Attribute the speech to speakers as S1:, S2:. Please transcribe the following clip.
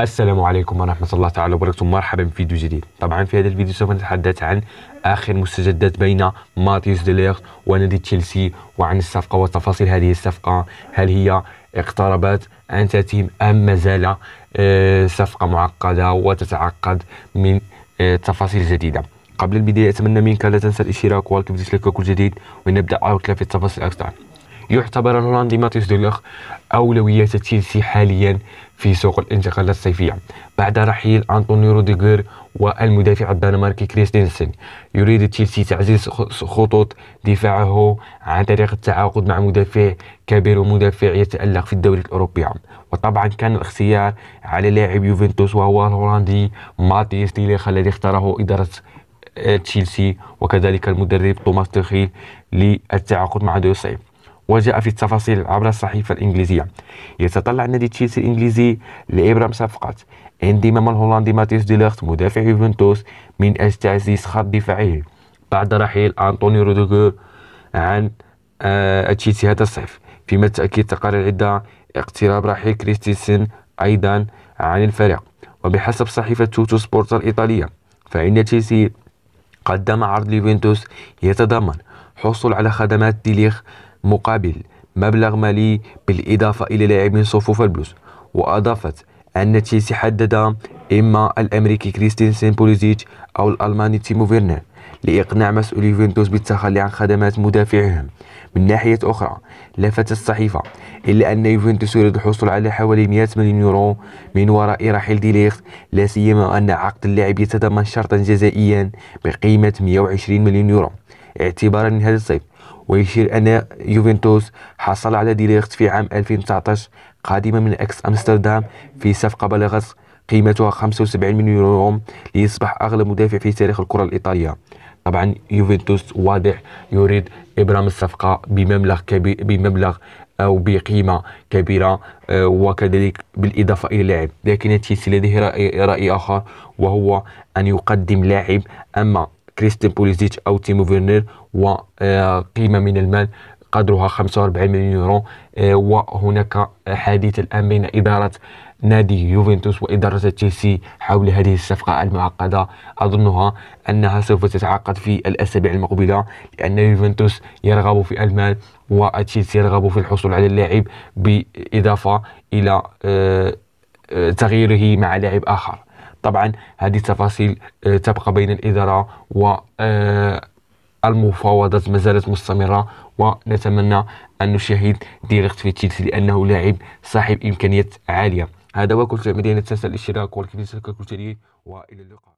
S1: السلام عليكم ورحمة الله تعالى وبركاته مرحبا في فيديو جديد طبعا في هذا الفيديو سوف نتحدث عن آخر مستجدات بين ماتيوس ديليخت ونادي تشيلسي وعن الصفقة وتفاصيل هذه الصفقة هل هي اقتربت عن تتم أم مازال آه، صفقة معقدة وتتعقد من آه، تفاصيل جديدة قبل البداية أتمنى منك لا تنسى الاشتراك والكبتش لك كل جديد ونبدأ عاوتلا في التفاصيل أكثر يعتبر الهولندي ماتيوس ديلوخ أولوية تشيلسي حاليا في سوق الانتقالات الصيفية بعد رحيل أنطونيو روديغير والمدافع الدنماركي كريستينسن يريد تشيلسي تعزيز خطوط دفاعه عن طريق التعاقد مع مدافع كبير ومدافع يتألق في الدوري الأوروبي وطبعا كان الاختيار على لاعب يوفنتوس وهو الهولندي ماتيوس ديليخ الذي اختاره إدارة آه، تشيلسي وكذلك المدرب توماس تخيل للتعاقد مع دوسي وجاء في التفاصيل عبر الصحيفة الإنجليزية يتطلع نادي تشيلسي الإنجليزي لإبرام صفقات انضمام الهولندي ماتيس ديليخت مدافع يوفنتوس من أجل تعزيز خط دفاعه بعد رحيل أنطوني روديغور عن آه، تشيلسي هذا الصيف فيما تأكيد تقارير عدة اقتراب رحيل كريستيسن أيضا عن الفريق وبحسب صحيفة توتو سبورت الإيطالية فإن تشيلسي قدم عرض ليوفنتوس يتضمن حصول على خدمات ديليخ مقابل مبلغ مالي بالإضافة إلى لاعب من صفوف البلوز وأضافت أن تشيلسي حدد إما الأمريكي كريستينسين بوليزيتش أو الألماني تيمو فيرنر لإقناع مسؤولي يوفنتوس بالتخلي عن خدمات مدافعهم من ناحية أخرى لفت الصحيفة إلا أن يوفنتوس يريد الحصول على حوالي 100 مليون يورو من وراء رحيل ديليخت لا سيما أن عقد اللاعب يتضمن شرطا جزائيا بقيمة 120 مليون يورو اعتبارا من هذا الصيف ويشير أن يوفنتوس حصل على ديريخت في عام 2019 قادمة من أكس أمستردام في صفقة بلغت قيمتها 75 مليون يورو ليصبح أغلى مدافع في تاريخ الكرة الإيطالية طبعا يوفنتوس واضح يريد إبرام الصفقة بمبلغ كبير بمبلغ أو بقيمة كبيرة آه، وكذلك بالإضافة إلى لاعب لكن تشيلسي لديه رأي, رأي آخر وهو أن يقدم لاعب أما كريستين بوليزيتش او تيمو فيرنير وقيمه آه، من المال قدرها 45 مليون يورو آه، وهناك آه، حديث الان بين اداره نادي يوفنتوس وإدارة تشيلسي حول هذه الصفقة المعقدة أظنها أنها سوف تتعقد في الأسابيع المقبلة لأن يوفنتوس يرغب في المال وتشيلسي يرغب في الحصول على اللاعب بالإضافة إلى تغييره مع لاعب آخر طبعا هذه التفاصيل آه، تبقى بين الإدارة و آه، المفاوضات ما زالت مستمرة ونتمنى أن نشاهد ديريخت في تشيلسي لأنه لاعب صاحب إمكانيات عالية هذا وكل شيء مدينة تنسى الاشتراك والكبير كل وإلى اللقاء